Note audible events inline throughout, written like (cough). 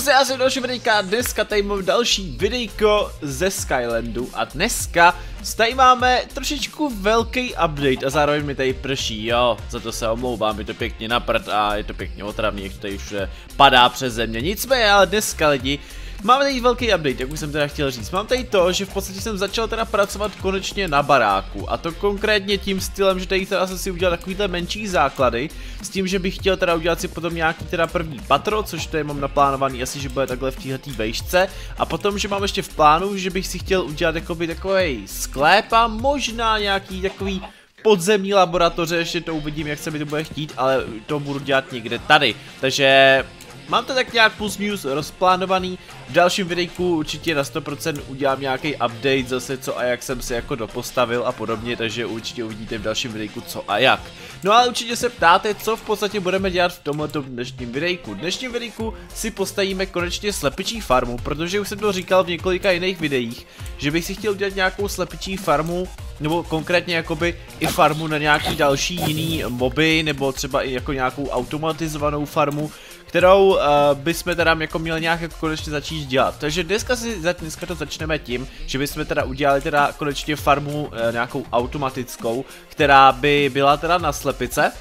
Kluci, já jsem další videjka, dneska tady mám další videjko ze Skylandu a dneska tady máme trošičku velký update a zároveň mi tady prší, jo, za to se omlouvám, je to pěkně naprt a je to pěkně otravný, jak to tady už padá přes země, nicméně ale dneska lidi, Máme tady velký update, jak už jsem teda chtěl říct. Mám tady to, že v podstatě jsem začal teda pracovat konečně na baráku. A to konkrétně tím stylem, že tady teda jsem si udělal takovýhle menší základy, s tím, že bych chtěl teda udělat si potom nějaký teda první patro, což tady mám naplánovaný asi, že bude takhle v téhletý vejšce. A potom, že mám ještě v plánu, že bych si chtěl udělat jakoby takový sklép a možná nějaký takový podzemní laboratoře, ještě to uvidím, jak se mi to bude chtít, ale to budu dělat někde tady. Takže Mám to tak nějak plus minus rozplánovaný, v dalším videjku určitě na 100% udělám nějaký update zase co a jak jsem se jako dopostavil a podobně, takže určitě uvidíte v dalším videjku co a jak. No a určitě se ptáte, co v podstatě budeme dělat v tomto dnešním videjku. V dnešním videjku si postavíme konečně slepičí farmu, protože už jsem to říkal v několika jiných videích, že bych si chtěl udělat nějakou slepičí farmu, nebo konkrétně jakoby i farmu na nějaký další jiný moby, nebo třeba i jako nějakou automatizovanou farmu, kterou uh, bychom teda jako měli nějak jako konečně začít dělat. Takže dneska, si, dneska to začneme tím, že bychom teda udělali teda konečně farmu uh, nějakou automatickou, která by byla teda na slepice.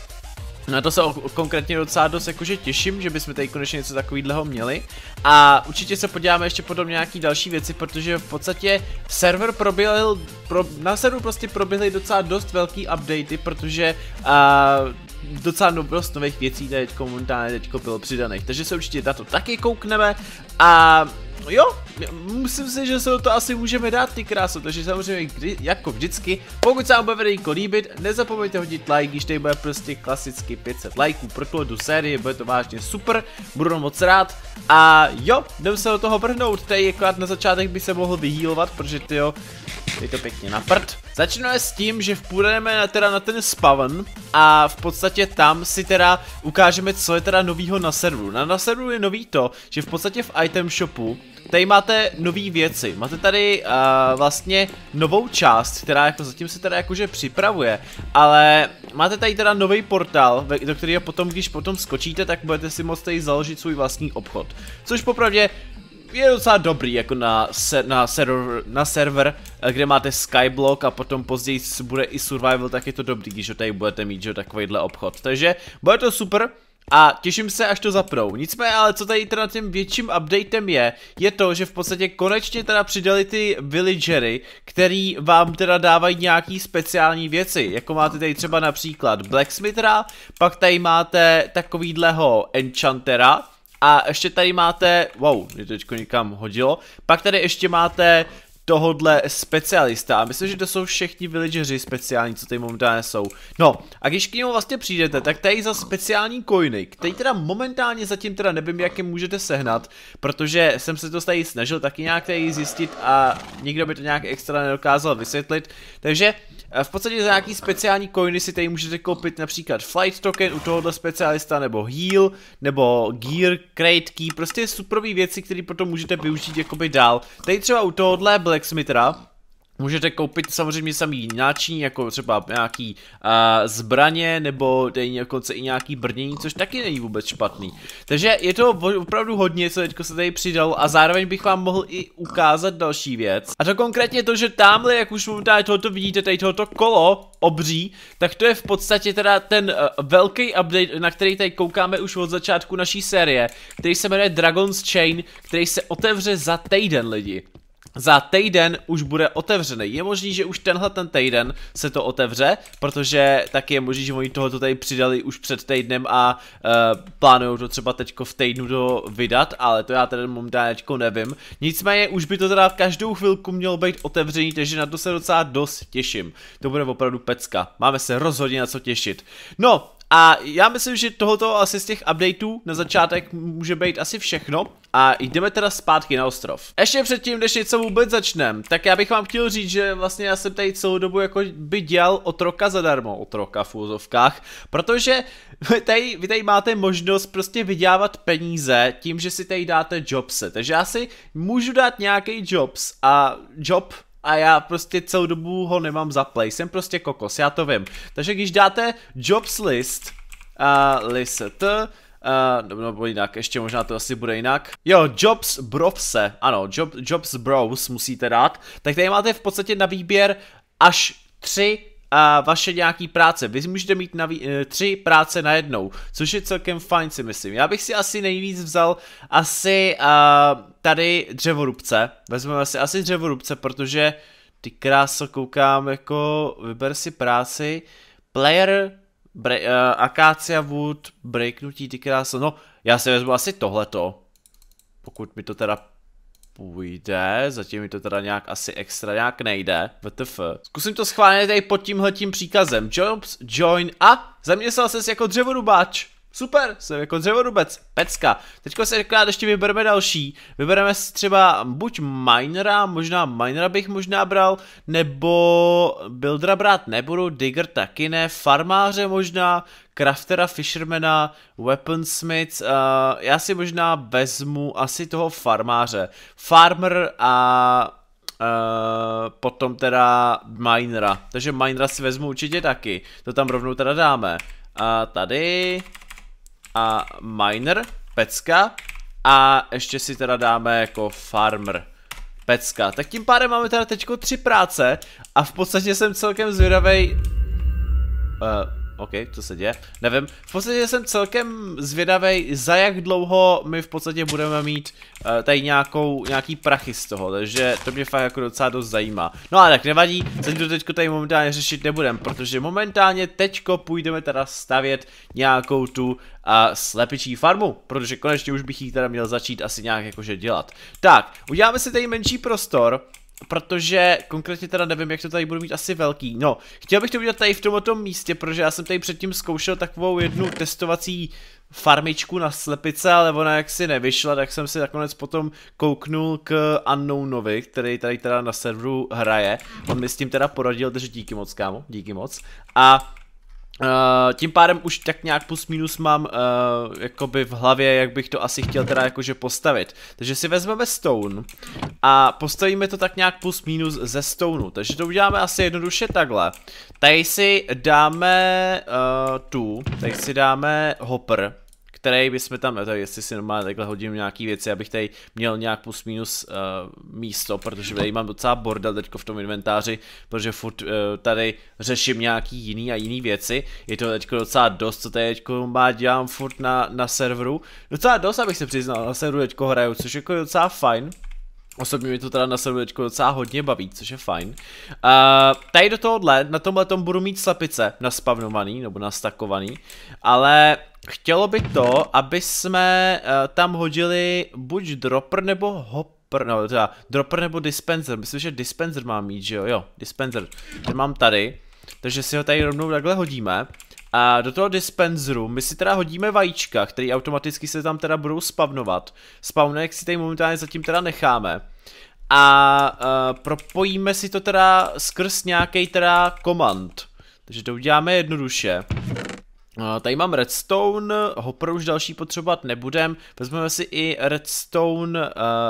Na to se o, konkrétně docela dost jakože těším, že bychom tady konečně něco takového měli. A určitě se podíváme ještě podobně nějaký další věci, protože v podstatě server proběhl, pro, na serveru prostě proběhly docela dost velký updaty, protože uh, docela dobrost nových věcí tady teďko momentálně teďko bylo přidaných. Takže se určitě na to taky koukneme a No jo, musím si, že se to asi můžeme dát ty krásu, takže samozřejmě kdy, jako vždycky, pokud se vám bude video líbit, nezapomeňte hodit like, když tady bude prostě klasicky 500 lajků pro do série, bude to vážně super, budu moc rád a jo, jdem se do toho brhnout, tady jako na začátek by se mohl vyhýlovat, protože ty jo, je to pěkně na prd. Začneme s tím, že půjdeme teda na ten spawn a v podstatě tam si teda ukážeme, co je teda novýho na serveru. Na, na serveru je nový to, že v podstatě v item shopu tady máte nové věci. Máte tady uh, vlastně novou část, která jako zatím se teda jakože připravuje, ale máte tady teda nový portál, do kterého potom, když potom skočíte, tak budete si moct tady založit svůj vlastní obchod. Což popravdě je docela dobrý jako na, ser, na, server, na server, eh, kde máte skyblock a potom později bude i survival, tak je to dobrý, když ho tady budete mít, že takovýhle obchod. Takže bude to super, a těším se, až to zapnou. Nicméně, ale co tady teda tím větším updatem je, je to, že v podstatě konečně teda přidali ty villagery, který vám teda dávají nějaký speciální věci, jako máte tady třeba například blacksmithera, pak tady máte takovýhleho enchantera, a ještě tady máte, wow, mě to teďko někam hodilo, pak tady ještě máte tohodle specialista a myslím, že to jsou všichni villageři speciální, co tady momentálně jsou. No a když k němu vlastně přijdete, tak tady za speciální coiny, který teda momentálně zatím teda nevím, jak je můžete sehnat, protože jsem se to tady snažil taky nějak tady zjistit a nikdo by to nějak extra nedokázal vysvětlit, takže eh, v podstatě za nějaký speciální coiny si tady můžete koupit například flight token u tohohle specialista, nebo heal, nebo gear, crate key, prostě superový věci, které potom můžete využít jakoby dál. Tady třeba u tohohle Black Blacksmithra, Můžete koupit samozřejmě samý náčiní, jako třeba nějaký uh, zbraně, nebo dej dokonce i nějaký brnění, což taky není vůbec špatný. Takže je to opravdu hodně, co teďko se tady přidalo a zároveň bych vám mohl i ukázat další věc. A to konkrétně to, že tamhle, jak už tady tohoto vidíte, tady tohoto kolo, obří, tak to je v podstatě teda ten uh, velký update, na který tady koukáme už od začátku naší série, který se jmenuje Dragon's Chain, který se otevře za týden lidi za týden už bude otevřený. Je možný, že už tenhle ten týden se to otevře, protože tak je možný, že oni tohoto tady přidali už před týdnem a uh, plánují to třeba teďko v týdnu do vydat, ale to já teda momentálně nevím. Nicméně už by to teda každou chvilku mělo být otevřený, takže na to se docela dost těším. To bude opravdu pecka. Máme se rozhodně na co těšit. No, a já myslím, že tohoto asi z těch updateů na začátek může být asi všechno. A jdeme teda zpátky na ostrov. Ještě předtím, než něco vůbec začneme, tak já bych vám chtěl říct, že vlastně já jsem tady celou dobu jako by dělal otroka zadarmo, otroka v úzovkách, protože (laughs) vy tady, vy tady máte možnost prostě vydělávat peníze tím, že si tady dáte jobse. Takže já si můžu dát nějaký jobs a job a já prostě celou dobu ho nemám za play. Jsem prostě kokos, já to vím. Takže když dáte jobs list, uh, list, Uh, nebo jinak, ještě možná to asi bude jinak. Jo, Jobs Browse, ano, job, Jobs Browse musíte dát. Tak tady máte v podstatě na výběr až tři a vaše nějaký práce. Vy můžete mít naví- eh, tři práce na jednou, což je celkem fajn si myslím. Já bych si asi nejvíc vzal asi uh, tady dřevorubce. Vezmeme si asi dřevorubce, protože ty kráso koukám jako vyber si práci. Player, bre- uh, Acacia Wood, breaknutí ty kráso. No, já si vezmu asi tohleto. Pokud mi to teda půjde, zatím mi to teda nějak asi extra nějak nejde, vtf. Zkusím to schválně tady pod tímhletím příkazem, jobs, join a zaměstnal ses jako dřevorubáč. Super, jsem jako dřevodubec, pecka. Teďko se akorát ještě vybereme další. Vybereme si třeba buď minera, možná minera bych možná bral, nebo buildera brát nebudu, digger taky ne, farmáře možná, craftera, fishermana, weaponsmith, uh, já si možná vezmu asi toho farmáře. Farmer a Uh, potom teda Minera. Takže Minera si vezmu určitě taky. To tam rovnou teda dáme. A tady a miner, pecka a ještě si teda dáme jako farmer pecka. Tak tím pádem máme teda teďko tři práce a v podstatě jsem celkem zvědavej... Uh, OK, co se děje? Nevím. V podstatě jsem celkem zvědavý, za jak dlouho my v podstatě budeme mít uh, tady nějakou, nějaký prachy z toho, takže to mě fakt jako docela dost zajímá. No ale tak nevadí, jsem to teďko tady momentálně řešit nebudem, protože momentálně teďko půjdeme teda stavět nějakou tu a eh, slepičí farmu, protože konečně už bych jí teda měl začít asi nějak jakože dělat. Tak, uděláme si tady menší prostor, protože konkrétně teda nevím, jak to tady budu mít asi velký. No, chtěl bych to udělat tady v tomto místě, protože já jsem tady předtím zkoušel takovou jednu testovací farmičku na slepice, ale ona jaksi nevyšla, tak jsem si nakonec potom kouknul k Unknownovi, který tady teda na serveru hraje. On mi s tím teda poradil, takže díky moc, kámo, díky moc. A Uh, tím pádem už tak nějak plus minus mám uh, jakoby v hlavě, jak bych to asi chtěl teda jakože postavit. Takže si vezmeme stone a postavíme to tak nějak plus minus ze stoneu. Takže to uděláme asi jednoduše takhle. Tady si dáme uh, tu, tady si dáme hopper který bychom tam, tady jestli si normálně takhle hodím nějaký věci, abych tady měl nějak plus minus uh, místo, protože tady mám docela bordel teďko v tom inventáři, protože furt uh, tady řeším nějaký jiný a jiný věci, je to teďko docela dost, co tady teďko má, dělám furt na, na serveru, docela dost, abych se přiznal, na serveru teďko hraju, což jako je docela fajn, Osobně mi to teda na serveru docela hodně baví, což je fajn. Uh, tady do tohohle, na tomhle tom budu mít slepice naspavnovaný, nebo nastakovaný, ale chtělo by to, aby jsme uh, tam hodili buď dropper nebo hopper, no teda dropper nebo dispenser, myslím, že dispenser mám mít, že jo, jo, dispenser, ten mám tady, takže si ho tady rovnou takhle hodíme. A do toho dispenseru my si teda hodíme vajíčka, který automaticky se tam teda budou spavnovat. Spawnek si tady momentálně zatím teda necháme. A uh, propojíme si to teda skrz nějaký teda command. Takže to uděláme jednoduše. Eh, tady mám redstone, hopper už další potřebovat nebudem, vezmeme si i redstone uh,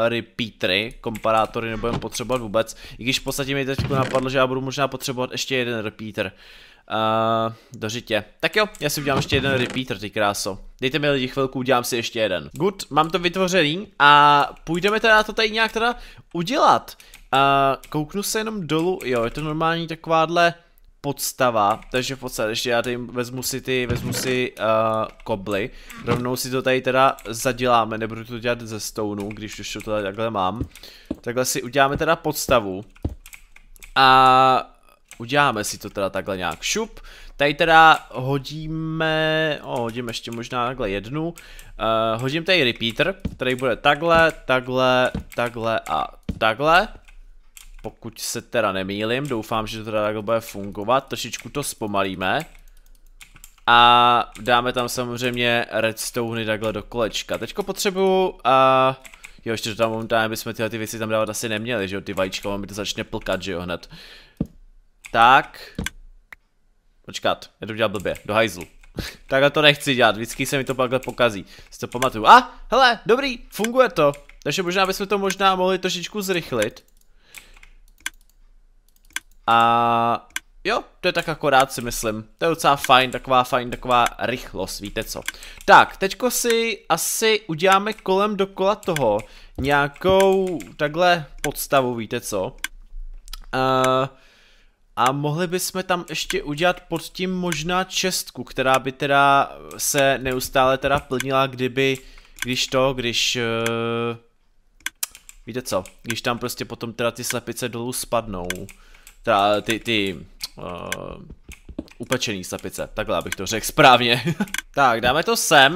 repeatery, komparátory nebudeme potřebovat vůbec, i když v podstatě mi teď napadlo, že já budu možná potřebovat ještě jeden repeater. Uh, eh, dořitě. Tak jo, já si udělám ještě jeden repeater, ty kráso. Dejte mi lidi chvilku, udělám si ještě jeden. Good, mám to vytvořený a půjdeme teda to tady nějak teda udělat. Uh, kouknu se jenom dolů, jo, je to normální takováhle podstava, takže v podstatě ještě já tady vezmu si ty, vezmu si uh, kobly, rovnou si to tady teda zaděláme, nebudu to dělat ze stounu, když už to tady takhle mám, takhle si uděláme teda podstavu a uděláme si to teda takhle nějak šup, tady teda hodíme, o, oh, hodím ještě možná takhle jednu, uh, hodím tady repeater, který bude takhle, takhle, takhle a takhle, pokud se teda nemýlim, doufám, že to teda takhle bude fungovat. Trošičku to zpomalíme. A dáme tam samozřejmě redstone takhle do kolečka. Teďko potřebuju... Uh, jo, ještě to tam momentálně bychom tyhle ty věci tam dávat asi neměli, že jo, ty vajíčka, mi to začne plkat, že jo, hned. Tak. Počkat, já to udělal blbě, do hajzlu. (laughs) Takhle to nechci dělat, vždycky se mi to takhle pokazí. Si to pamatuju. A, ah, hele, dobrý, funguje to. Takže možná bychom to možná mohli trošičku zrychlit. A jo, to je tak akorát si myslím. To je docela fajn, taková fajn, taková rychlost, víte co. Tak, teďko si asi uděláme kolem dokola toho nějakou takhle podstavu, víte co. Uh, a mohli bychom tam ještě udělat pod tím možná čestku, která by teda se neustále teda plnila, kdyby, když to, když, uh, víte co, když tam prostě potom teda ty slepice dolů spadnou teda ty, ty uh, upečený slepice, takhle abych to řekl správně. (laughs) tak, dáme to sem.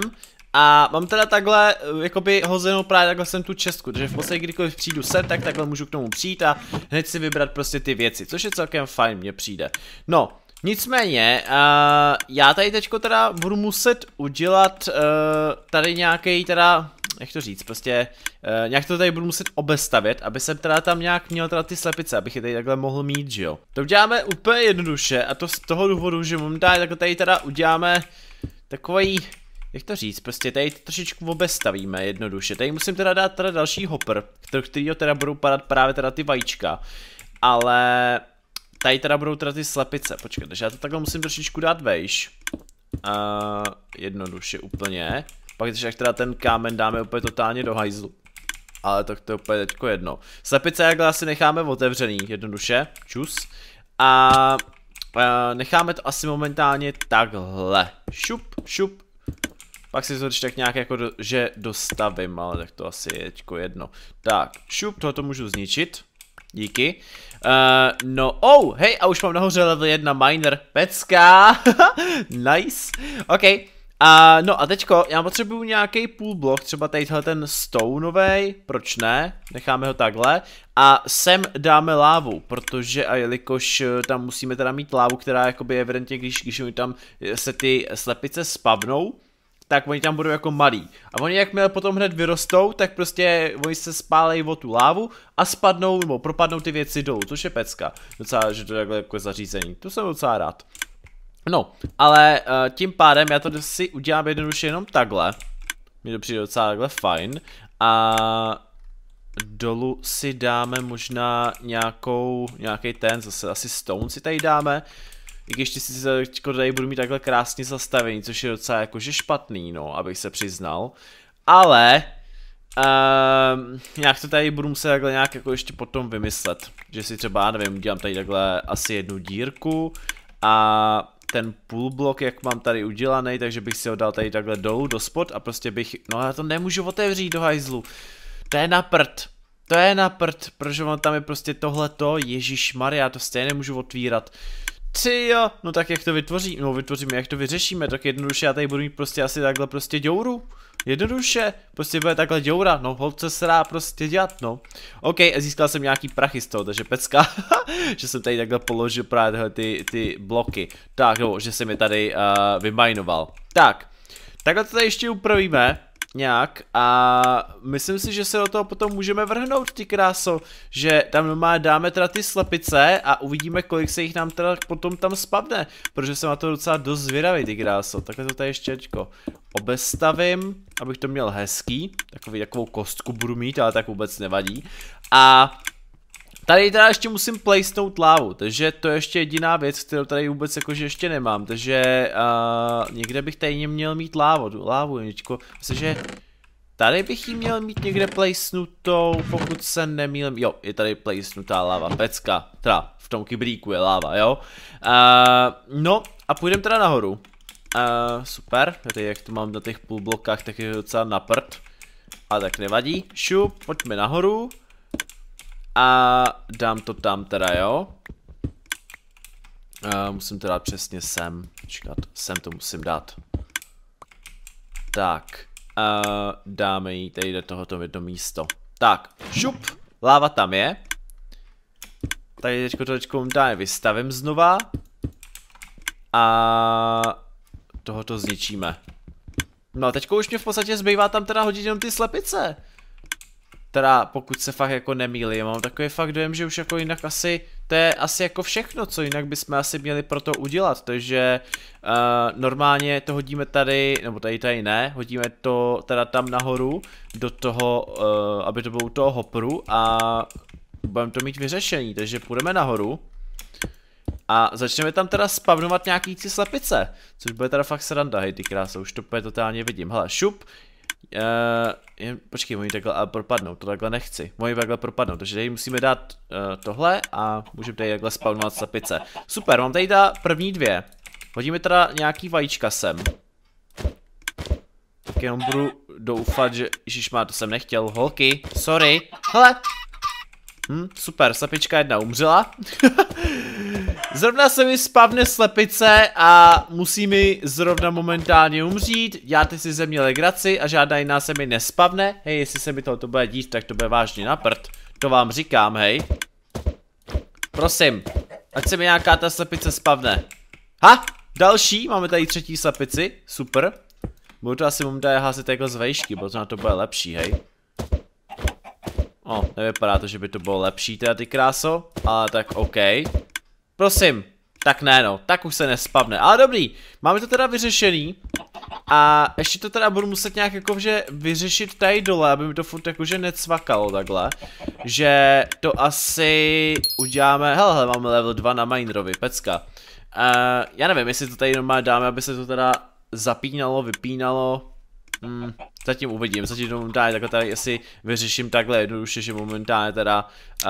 A mám teda takhle, eh, jakoby hozenou právě takhle sem tu čestku, takže v podstatě kdykoliv přijdu sem, tak takhle můžu k tomu přijít a hned si vybrat prostě ty věci, což je celkem fajn, mně přijde. No, Nicméně, uh, já tady teďko teda budu muset udělat uh, tady nějaký teda, jak to říct, prostě uh, nějak to tady budu muset obestavět, aby jsem teda tam nějak měl teda ty slepice, abych je tady takhle mohl mít, že jo. To uděláme úplně jednoduše a to z toho důvodu, že momentálně takhle tady teda uděláme takový, jak to říct, prostě tady trošičku obestavíme jednoduše. Tady musím teda dát teda další hopper, kterýho teda budou padat právě teda ty vajíčka, ale Tady teda budou teda ty slepice, počkej, takže já to takhle musím trošičku dát vejš. Uh, jednoduše úplně. Pak když jak teda ten kámen dáme úplně totálně do hajzlu. Ale tak to je úplně teďko jedno. Slepice jakhle asi necháme otevřený, jednoduše. Čus. A uh, necháme to asi momentálně takhle. Šup, šup. Pak si to tak nějak jako, do, že dostavím, ale tak to asi je teďko jedno. Tak, šup, tohoto můžu zničit. Díky. Uh, no, oh, hej, a už mám nahoře level 1 miner. Pecka. (laughs) nice. OK. A uh, no a teďko, já potřebuju nějaký půl blok, třeba tadyhle ten stoneovej, proč ne, necháme ho takhle. A sem dáme lávu, protože a jelikož eh, tam musíme teda mít lávu, která jakoby evidentně, když, když tam eh, se ty slepice spavnou, tak oni tam budou jako malí. A oni jakmile potom hned vyrostou, tak prostě oni se spálejí o tu lávu a spadnou, nebo propadnou ty věci dolů, což je pecka. Docela, že to je takhle jako zařízení. To jsem docela rád. No, ale uh, tím pádem já to si udělám jednoduše jenom takhle. Mně to přijde docela takhle fajn. A dolů si dáme možná nějakou, nějaký ten, zase asi stone si tady dáme i když ty si tady budu mít takhle krásně zastavení, což je docela jakože špatný, no, abych se přiznal. Ale, uh, nějak to tady budu muset takhle nějak jako ještě potom vymyslet. Že si třeba, nevím, udělám tady takhle asi jednu dírku a ten půl blok, jak mám tady udělaný, takže bych si ho dal tady takhle dolů do spod a prostě bych, no já to nemůžu otevřít do hajzlu. To je na prd. To je na prd, protože on tam je prostě tohleto, Ježíš Maria, to stejně nemůžu otvírat ty jo, no tak jak to vytvoří, no vytvoříme, jak to vyřešíme, tak jednoduše já tady budu mít prostě asi takhle prostě děuru, jednoduše, prostě bude takhle děura, no holce se dá prostě dělat, no. Ok, získal jsem nějaký prachy z toho, takže pecka, (laughs) že jsem tady takhle položil právě tyhle ty, ty bloky, tak, nebo že jsem je tady uh, vymajnoval. Tak, takhle to tady ještě upravíme, nějak a myslím si, že se do toho potom můžeme vrhnout, ty kráso, že tam má dáme teda ty slepice a uvidíme, kolik se jich nám teda potom tam spadne, protože jsem na to docela dost zvědavý, ty kráso, takhle to tady ještě obestavím, abych to měl hezký, takový, takovou kostku budu mít, ale tak vůbec nevadí a Tady teda ještě musím placenout lávu, takže to je ještě jediná věc, kterou tady vůbec jakože ještě nemám, takže uh, někde bych tady měl mít lávu, lávu jeničko, myslím, že tady bych ji měl mít někde placenutou, pokud se nemýlím, jo, je tady placenutá láva, pecka, teda v tom kybríku je láva, jo, uh, no a půjdeme teda nahoru, uh, super, tady jak to mám na těch půl blokách, tak je docela na a tak nevadí, šup, pojďme nahoru, a dám to tam teda, jo. Uh, musím to dát přesně sem. Počkat, sem to musím dát. Tak, uh, dáme jí tady do tohoto jedno místo. Tak, šup, láva tam je. Tady teďko to teďko dáme vystavím znova. A tohoto zničíme. No teďko už mě v podstatě zbývá tam teda hodit jenom ty slepice. Teda pokud se fakt jako nemýlí, mám takový fakt dojem, že už jako jinak asi, to je asi jako všechno, co jinak bychom asi měli pro to udělat, takže uh, normálně to hodíme tady, nebo tady tady ne, hodíme to teda tam nahoru, do toho, uh, aby to bylo u toho hopru a budeme to mít vyřešení, takže půjdeme nahoru. A začneme tam teda spavnovat nějaký ty slepice, což bude teda fakt sranda, hej ty krása, už to totálně vidím. Hele, šup, uh, jen, počkej, oni takhle propadnou, to takhle nechci. Oni takhle propadnou, takže tady musíme dát uh, tohle a můžeme tady takhle spawnovat sapice. Super, mám tady ta první dvě. Hodíme teda nějaký vajíčka sem. Tak jenom budu doufat, že... má to jsem nechtěl. Holky, sorry. Hele! Hm, super, sapička jedna umřela. (laughs) Zrovna se mi spavne slepice a musí mi zrovna momentálně umřít. Já ty si ze mě legraci a žádná jiná se mi nespavne. Hej, jestli se mi to bude dít, tak to bude vážně na prd. To vám říkám, hej. Prosím, ať se mi nějaká ta slepice spavne. Ha, další, máme tady třetí slepici, super. Budu to asi momentálně házet jako z vejšky, protože na to bude lepší, hej. O, nevypadá to, že by to bylo lepší teda ty kráso, ale tak OK. Prosím. Tak ne no, tak už se nespavne. Ale dobrý, máme to teda vyřešený. A ještě to teda budu muset nějak jakože vyřešit tady dole, aby mi to furt jakože necvakalo takhle. Že to asi uděláme, hele, hele máme level 2 na minerovi, pecka. Uh, já nevím, jestli to tady normálně dáme, aby se to teda zapínalo, vypínalo. Hmm, zatím uvidím, zatím to momentálně takhle tady, asi vyřeším takhle jednoduše, že momentálně teda uh,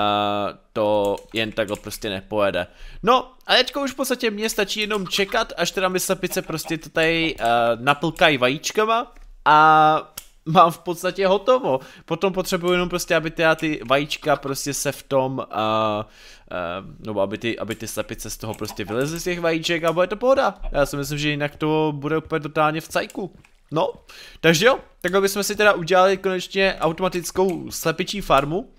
to jen takhle prostě nepojede. No, a teďka už v podstatě mě stačí jenom čekat, až teda my slepice prostě to tady uh, naplkají vajíčkama a mám v podstatě hotovo. Potom potřebuji jenom prostě, aby teda ty vajíčka prostě se v tom, uh, uh, nebo aby ty, aby ty slepice z toho prostě vylezly z těch vajíček a bude to pohoda. Já si myslím, že jinak to bude úplně totálně v cajku. No, takže jo, takhle bychom si teda udělali konečně automatickou slepičí farmu.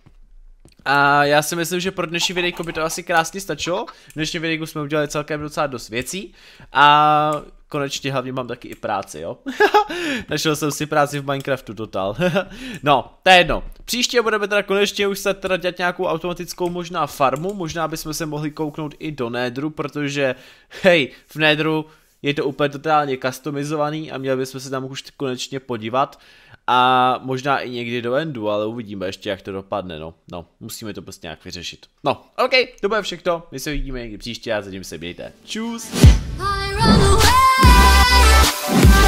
A já si myslím, že pro dnešní videjko by to asi krásně stačilo. V dnešním videjku jsme udělali celkem docela dost věcí. A konečně hlavně mám taky i práci, jo. (laughs) Našel jsem si práci v Minecraftu total. (laughs) no, to je jedno. Příště budeme teda konečně už se teda dělat nějakou automatickou možná farmu. Možná bychom se mohli kouknout i do Nédru, protože hej, v Nédru je to úplně totálně customizovaný a měli bychom se tam už konečně podívat a možná i někdy do endu, ale uvidíme ještě, jak to dopadne, no. No, musíme to prostě nějak vyřešit. No, OK, to bude všechno, my se uvidíme někdy příště a zatím se mějte. Čus! I run away.